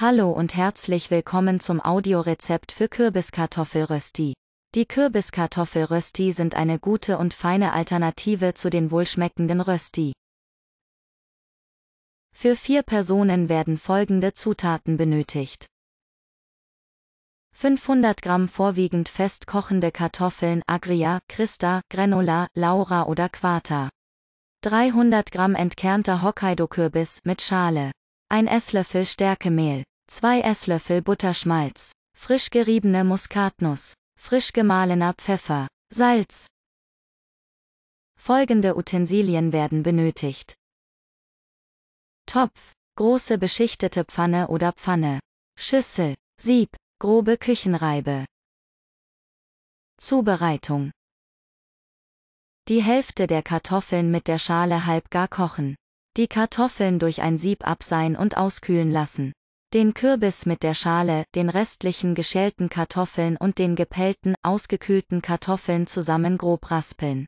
Hallo und herzlich willkommen zum Audiorezept für Kürbiskartoffelrösti. Die Kürbiskartoffelrösti sind eine gute und feine Alternative zu den wohlschmeckenden Rösti. Für vier Personen werden folgende Zutaten benötigt. 500 Gramm vorwiegend fest kochende Kartoffeln Agria, Christa, Granola, Laura oder Quarta. 300 Gramm entkernter Hokkaido-Kürbis mit Schale. Ein Esslöffel Stärkemehl. 2 Esslöffel Butterschmalz, frisch geriebene Muskatnuss, frisch gemahlener Pfeffer, Salz. Folgende Utensilien werden benötigt. Topf, große beschichtete Pfanne oder Pfanne, Schüssel, Sieb, grobe Küchenreibe. Zubereitung. Die Hälfte der Kartoffeln mit der Schale halb gar kochen. Die Kartoffeln durch ein Sieb abseihen und auskühlen lassen. Den Kürbis mit der Schale, den restlichen geschälten Kartoffeln und den gepellten, ausgekühlten Kartoffeln zusammen grob raspeln.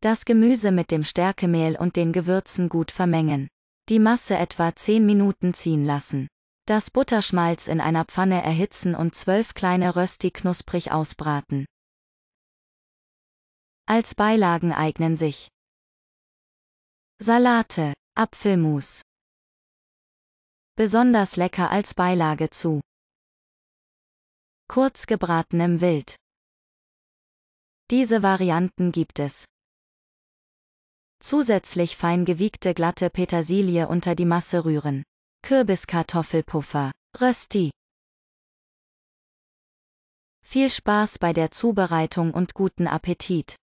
Das Gemüse mit dem Stärkemehl und den Gewürzen gut vermengen. Die Masse etwa 10 Minuten ziehen lassen. Das Butterschmalz in einer Pfanne erhitzen und zwölf kleine Rösti knusprig ausbraten. Als Beilagen eignen sich Salate, Apfelmus, besonders lecker als Beilage zu. Kurz gebratenem Wild. Diese Varianten gibt es. Zusätzlich fein gewiegte glatte Petersilie unter die Masse rühren. Kürbiskartoffelpuffer. Rösti. Viel Spaß bei der Zubereitung und guten Appetit!